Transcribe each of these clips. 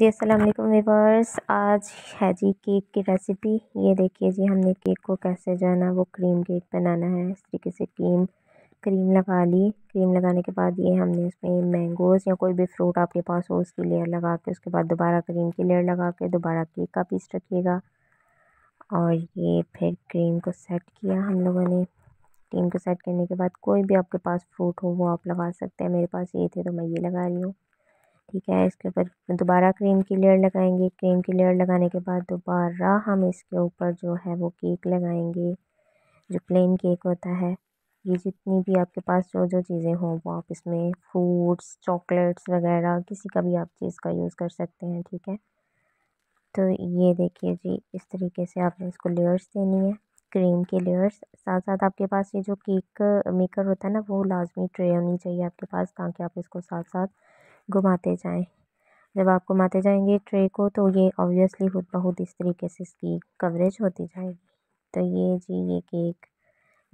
जी अस्सलाम वालेकुम वीवर्स आज है जी केक की रेसिपी ये देखिए जी हमने केक को कैसे जो है ना वो क्रीम केक बनाना है इस तरीके से क्रीम क्रीम लगा ली क्रीम लगाने के बाद ये हमने इसमें मैंगोज़ या कोई भी फ्रूट आपके पास हो उसकी लेयर लगा के उसके बाद दोबारा क्रीम की लेयर लगा के दोबारा केक का पीस रखिएगा और ये फिर क्रीम को सेट किया हम लोगों ने क्रीम को सेट करने के बाद कोई भी आपके पास फ्रूट हो वो आप लगा सकते हैं मेरे पास ये थे तो मैं ये लगा रही हूँ ठीक है इसके ऊपर दोबारा क्रीम की लेयर लगाएंगे क्रीम की लेयर लगाने के बाद दोबारा हम इसके ऊपर जो है वो केक लगाएंगे जो प्लेन केक होता है ये जितनी भी आपके पास जो जो चीज़ें हों वो आप इसमें फ्रूट्स चॉकलेट्स वगैरह किसी का भी आप चीज़ का यूज़ कर सकते हैं ठीक है तो ये देखिए जी इस तरीके से आपने इसको लेयर्स देनी है क्रीम के लेयर्स साथ साथ आपके पास ये जो केक मेकर होता है ना वो लाजमी ट्रे होनी चाहिए आपके पास ताकि आप इसको साथ साथ घुमाते जाएं जब आप घुमाते जाएंगे ट्रे को तो ये ऑब्वियसली खुद बहुत इस तरीके से इसकी कवरेज होती जाएगी तो ये जी ये केक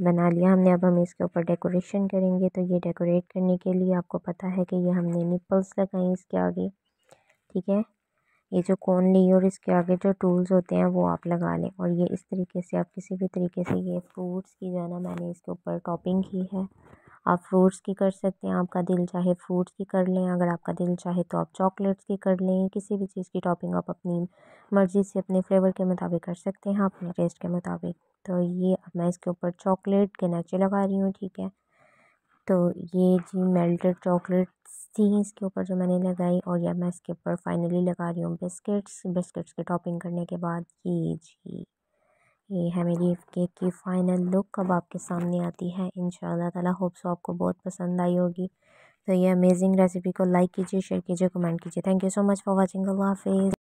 बना लिया हमने अब हम इसके ऊपर डेकोरेशन करेंगे तो ये डेकोरेट करने के लिए आपको पता है कि ये हमने निपल्स लगाई इसके आगे ठीक है ये जो कोन ली और इसके आगे जो टूल्स होते हैं वो आप लगा लें और ये इस तरीके से आप किसी भी तरीके से ये फ्रूट्स की जो है ना मैंने इसके ऊपर टॉपिंग की है आप फ्रूट्स की कर सकते हैं आपका दिल चाहे फ्रूट्स की कर लें अगर आपका दिल चाहे तो आप चॉकलेट्स की कर लें किसी भी चीज़ की टॉपिंग आप अपनी मर्ज़ी से अपने फ्लेवर के मुताबिक कर सकते हैं अपने टेस्ट के मुताबिक तो ये अब मैं इसके ऊपर चॉकलेट के नचे लगा रही हूँ ठीक है तो ये जी मेल्टेड चॉकलेट्स थी इसके ऊपर जो मैंने लगाई और यह मैं इसके ऊपर फाइनली लगा रही हूँ बिस्किट्स बिस्किट्स की टॉपिंग करने के बाद ये जी ये है मेरी केक की फाइनल लुक अब आपके सामने आती है इन ताला होप सो आपको बहुत पसंद आई होगी तो ये अमेजिंग रेसिपी को लाइक कीजिए शेयर कीजिए कमेंट कीजिए thank you so much for watching अल्लाह हाफिज़